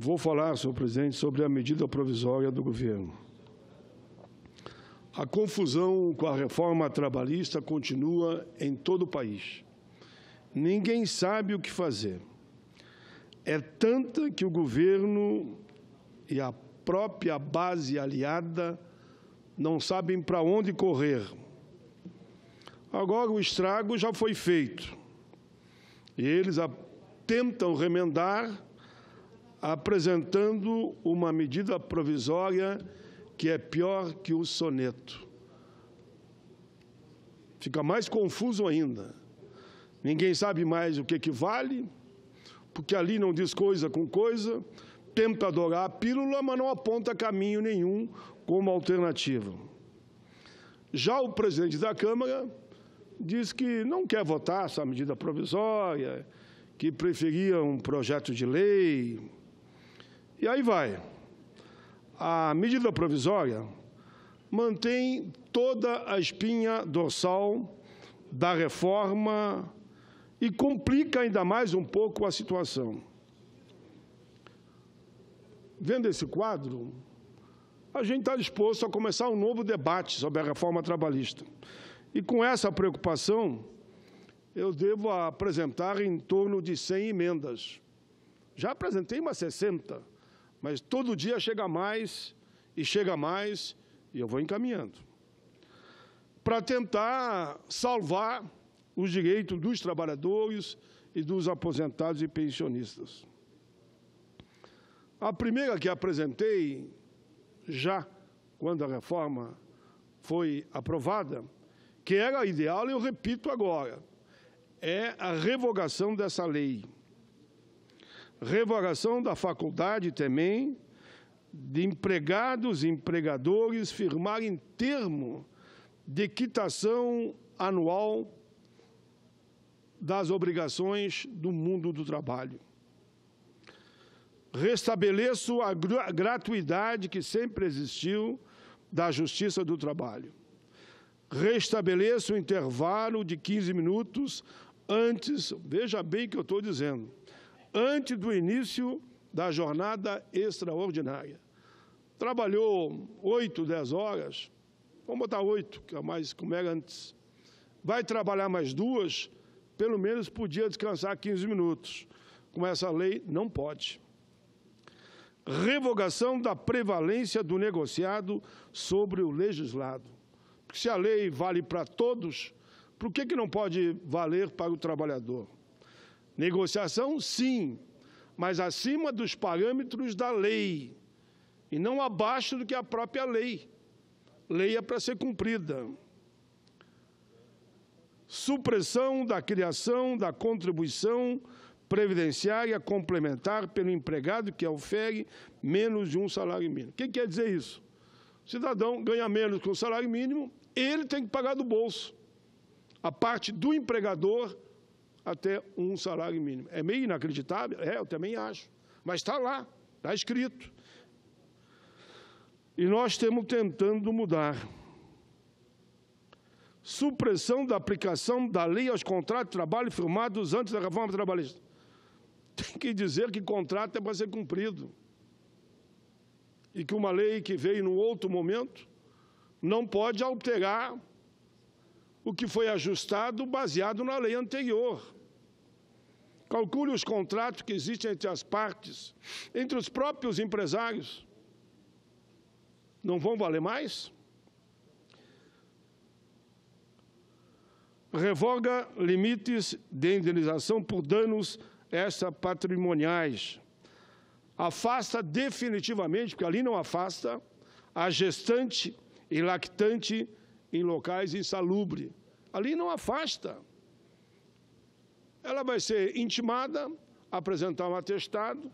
Vou falar, senhor presidente, sobre a medida provisória do governo. A confusão com a reforma trabalhista continua em todo o país. Ninguém sabe o que fazer. É tanta que o governo e a própria base aliada não sabem para onde correr. Agora o estrago já foi feito. E eles tentam remendar apresentando uma medida provisória que é pior que o soneto. Fica mais confuso ainda. Ninguém sabe mais o que, vale, porque ali não diz coisa com coisa, tenta adorar a pílula, mas não aponta caminho nenhum como alternativa. Já o presidente da Câmara diz que não quer votar essa medida provisória, que preferia um projeto de lei. E aí vai. A medida provisória mantém toda a espinha dorsal da reforma e complica ainda mais um pouco a situação. Vendo esse quadro, a gente está disposto a começar um novo debate sobre a reforma trabalhista. E com essa preocupação, eu devo apresentar em torno de 100 emendas. Já apresentei umas 60 mas todo dia chega mais e chega mais e eu vou encaminhando. Para tentar salvar os direitos dos trabalhadores e dos aposentados e pensionistas. A primeira que apresentei, já quando a reforma foi aprovada, que era ideal, eu repito agora, é a revogação dessa lei revogação da faculdade também de empregados e empregadores firmarem termo de quitação anual das obrigações do mundo do trabalho. Restabeleço a gratuidade que sempre existiu da Justiça do Trabalho. Restabeleço o intervalo de 15 minutos antes, veja bem o que eu estou dizendo, antes do início da jornada extraordinária. Trabalhou oito dez horas, vamos botar oito, que é mais como era antes. Vai trabalhar mais duas, pelo menos podia descansar 15 minutos. Com essa lei, não pode. Revogação da prevalência do negociado sobre o legislado. Porque se a lei vale para todos, por que, que não pode valer para o trabalhador? Negociação, sim, mas acima dos parâmetros da lei e não abaixo do que a própria lei. Lei é para ser cumprida. Supressão da criação da contribuição previdenciária complementar pelo empregado que ofere menos de um salário mínimo. O que quer dizer isso? O cidadão ganha menos que o um salário mínimo, ele tem que pagar do bolso. A parte do empregador até um salário mínimo. É meio inacreditável? É, eu também acho. Mas está lá, está escrito. E nós estamos tentando mudar. Supressão da aplicação da lei aos contratos de trabalho firmados antes da reforma trabalhista. Tem que dizer que contrato é para ser cumprido. E que uma lei que veio num outro momento não pode alterar o que foi ajustado baseado na lei anterior. Calcule os contratos que existem entre as partes, entre os próprios empresários. Não vão valer mais? Revoga limites de indenização por danos patrimoniais. Afasta definitivamente, porque ali não afasta, a gestante e lactante em locais insalubres. Ali não afasta ela vai ser intimada a apresentar um atestado,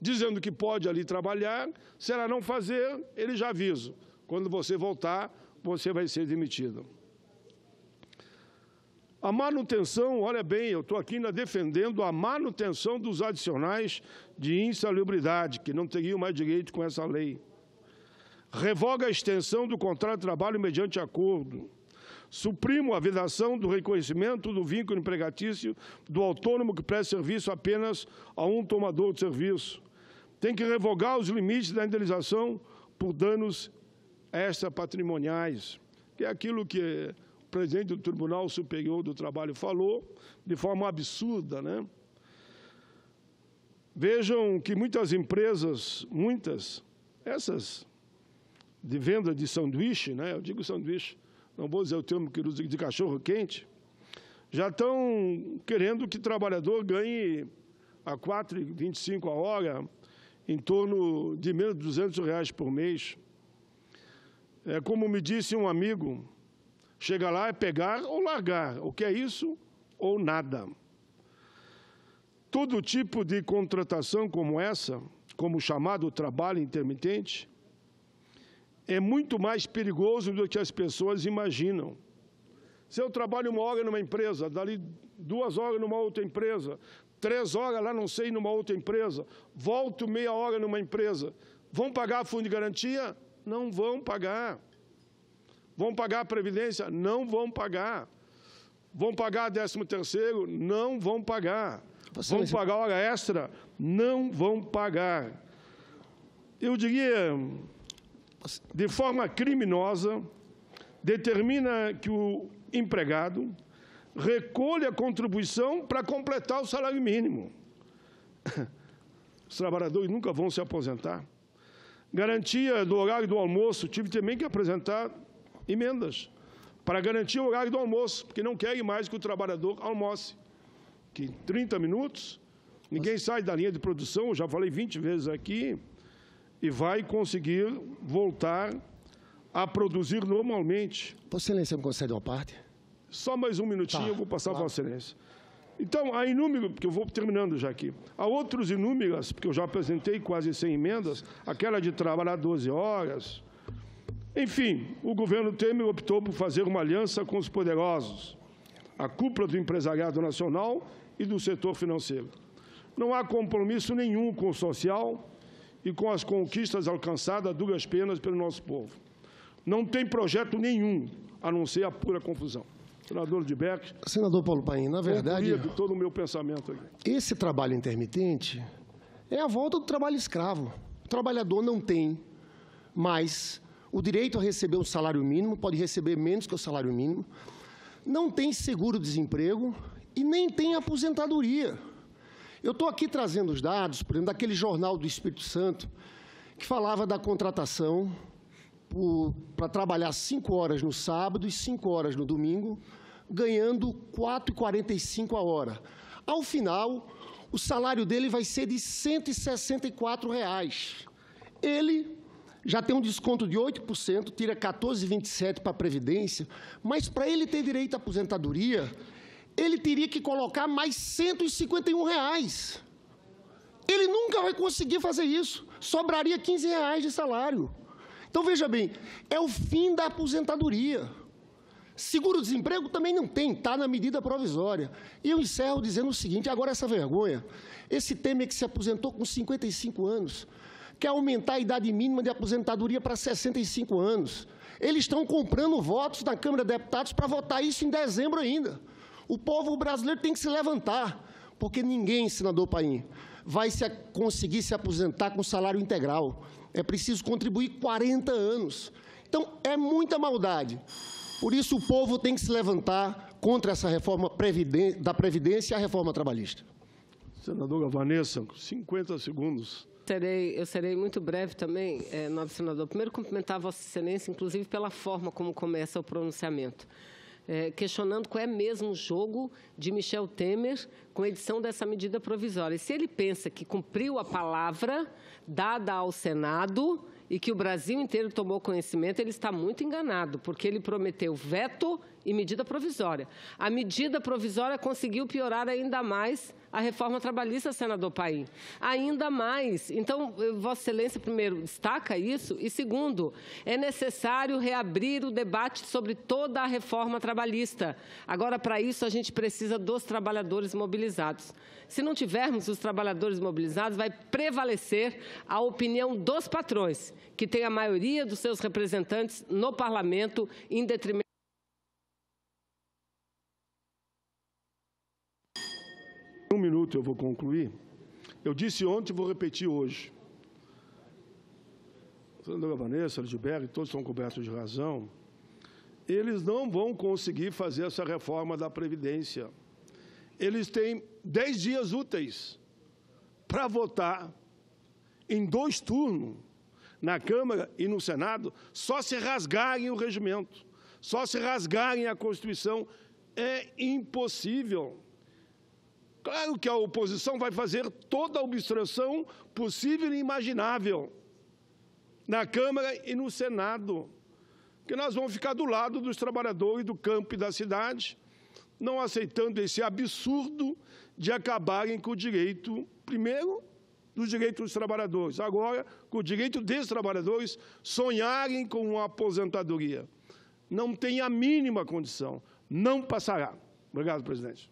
dizendo que pode ali trabalhar, se ela não fazer, ele já avisa. Quando você voltar, você vai ser demitido. A manutenção, olha bem, eu estou aqui ainda defendendo a manutenção dos adicionais de insalubridade, que não teriam mais direito com essa lei. Revoga a extensão do contrato de trabalho mediante acordo Suprimo a vedação do reconhecimento do vínculo empregatício do autônomo que presta serviço apenas a um tomador de serviço. Tem que revogar os limites da indenização por danos patrimoniais que é aquilo que o presidente do Tribunal Superior do Trabalho falou, de forma absurda, né? Vejam que muitas empresas, muitas, essas de venda de sanduíche, né? eu digo sanduíche, não vou dizer o termo que usa de cachorro quente, já estão querendo que o trabalhador ganhe a 4,25 a hora, em torno de menos de 200 reais por mês. É como me disse um amigo, chega lá é pegar ou largar, o que é isso ou nada. Todo tipo de contratação como essa, como o chamado trabalho intermitente, é muito mais perigoso do que as pessoas imaginam. Se eu trabalho uma hora numa empresa, dali duas horas numa outra empresa, três horas lá não sei numa outra empresa, volto meia hora numa empresa, vão pagar fundo de garantia? Não vão pagar. Vão pagar a previdência? Não vão pagar. Vão pagar décimo terceiro? Não vão pagar. Você vão pagar hora extra? Não vão pagar. Eu diria, de forma criminosa, determina que o empregado recolha a contribuição para completar o salário mínimo. Os trabalhadores nunca vão se aposentar. Garantia do horário do almoço, tive também que apresentar emendas para garantir o horário do almoço, porque não querem mais que o trabalhador almoce. Que em 30 minutos, ninguém sai da linha de produção, eu já falei 20 vezes aqui, e vai conseguir voltar a produzir normalmente. Vossa Excelência é me concede uma parte? Só mais um minutinho, tá, eu vou passar claro. para Vossa Excelência. Então, há inúmeros, porque eu vou terminando já aqui, há outros inúmeras, porque eu já apresentei quase 100 emendas, aquela de trabalhar 12 horas. Enfim, o governo Temer optou por fazer uma aliança com os poderosos, a cúpula do empresariado nacional e do setor financeiro. Não há compromisso nenhum com o social, e com as conquistas alcançadas a duras penas pelo nosso povo. Não tem projeto nenhum, a não ser a pura confusão. Senador de Beck. Senador Paulo Paim, na verdade. todo o meu pensamento aqui. Esse trabalho intermitente é a volta do trabalho escravo. O trabalhador não tem mais o direito a receber o salário mínimo, pode receber menos que o salário mínimo, não tem seguro-desemprego e nem tem aposentadoria. Eu estou aqui trazendo os dados, por exemplo, daquele jornal do Espírito Santo, que falava da contratação para trabalhar cinco horas no sábado e cinco horas no domingo, ganhando R$ 4,45 a hora. Ao final, o salário dele vai ser de R$ 164. Reais. Ele já tem um desconto de 8%, tira 14,27 para a Previdência, mas para ele ter direito à aposentadoria, ele teria que colocar mais 151 reais. Ele nunca vai conseguir fazer isso. Sobraria 15 reais de salário. Então veja bem, é o fim da aposentadoria. Seguro-desemprego também não tem, está na medida provisória. E eu encerro dizendo o seguinte: agora essa vergonha, esse Temer que se aposentou com 55 anos, quer aumentar a idade mínima de aposentadoria para 65 anos. Eles estão comprando votos na Câmara de Deputados para votar isso em dezembro ainda. O povo brasileiro tem que se levantar, porque ninguém, senador Paim, vai se, conseguir se aposentar com salário integral. É preciso contribuir 40 anos. Então, é muita maldade. Por isso, o povo tem que se levantar contra essa reforma da Previdência e a reforma trabalhista. Senadora Vanessa, 50 segundos. Serei, eu serei muito breve também, é, nobre senador. Primeiro, cumprimentar Vossa Excelência, inclusive pela forma como começa o pronunciamento. É, questionando qual é mesmo o jogo de Michel Temer com a edição dessa medida provisória. E se ele pensa que cumpriu a palavra dada ao Senado e que o Brasil inteiro tomou conhecimento, ele está muito enganado, porque ele prometeu veto e medida provisória. A medida provisória conseguiu piorar ainda mais a reforma trabalhista, senador Paim. Ainda mais. Então, eh, Vossa Excelência, primeiro, destaca isso. E, segundo, é necessário reabrir o debate sobre toda a reforma trabalhista. Agora, para isso, a gente precisa dos trabalhadores mobilizados mobilizados. Se não tivermos os trabalhadores mobilizados, vai prevalecer a opinião dos patrões, que tem a maioria dos seus representantes no parlamento, em detrimento. Um minuto eu vou concluir. Eu disse ontem e vou repetir hoje. Sandra Vanessa, Lidberg, todos estão cobertos de razão. Eles não vão conseguir fazer essa reforma da Previdência eles têm dez dias úteis para votar em dois turnos na Câmara e no Senado, só se rasgarem o regimento, só se rasgarem a Constituição. É impossível. Claro que a oposição vai fazer toda a obstrução possível e imaginável na Câmara e no Senado, que nós vamos ficar do lado dos trabalhadores do campo e da cidade, não aceitando esse absurdo de acabarem com o direito, primeiro, dos direitos dos trabalhadores, agora, com o direito desses trabalhadores sonharem com uma aposentadoria. Não tem a mínima condição, não passará. Obrigado, presidente.